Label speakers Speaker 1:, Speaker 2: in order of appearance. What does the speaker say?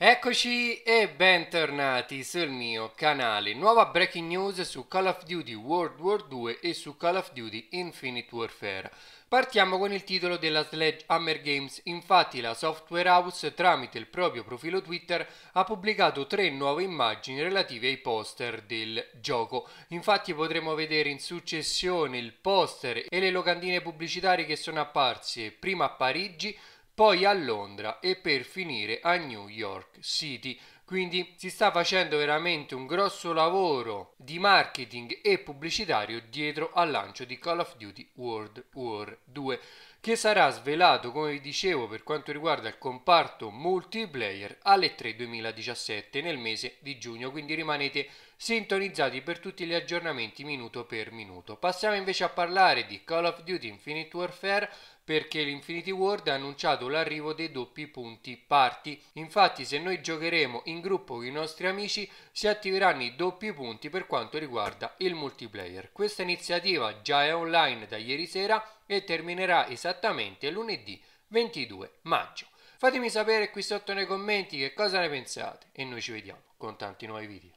Speaker 1: Eccoci e bentornati sul mio canale. Nuova breaking news su Call of Duty World War 2 e su Call of Duty Infinite Warfare. Partiamo con il titolo della Sledgehammer Games, infatti la software house tramite il proprio profilo Twitter ha pubblicato tre nuove immagini relative ai poster del gioco. Infatti potremo vedere in successione il poster e le locandine pubblicitarie che sono apparse prima a Parigi, poi a Londra e per finire a New York City. Quindi si sta facendo veramente un grosso lavoro di marketing e pubblicitario dietro al lancio di Call of Duty World War 2 che sarà svelato, come vi dicevo, per quanto riguarda il comparto multiplayer alle 3 2017 nel mese di giugno, quindi rimanete sintonizzati per tutti gli aggiornamenti minuto per minuto. Passiamo invece a parlare di Call of Duty Infinite Warfare perché l'Infinity World ha annunciato l'arrivo dei doppi punti parti. Infatti se noi giocheremo in gruppo con i nostri amici si attiveranno i doppi punti per quanto riguarda il multiplayer. Questa iniziativa già è online da ieri sera e terminerà esattamente lunedì 22 maggio. Fatemi sapere qui sotto nei commenti che cosa ne pensate e noi ci vediamo con tanti nuovi video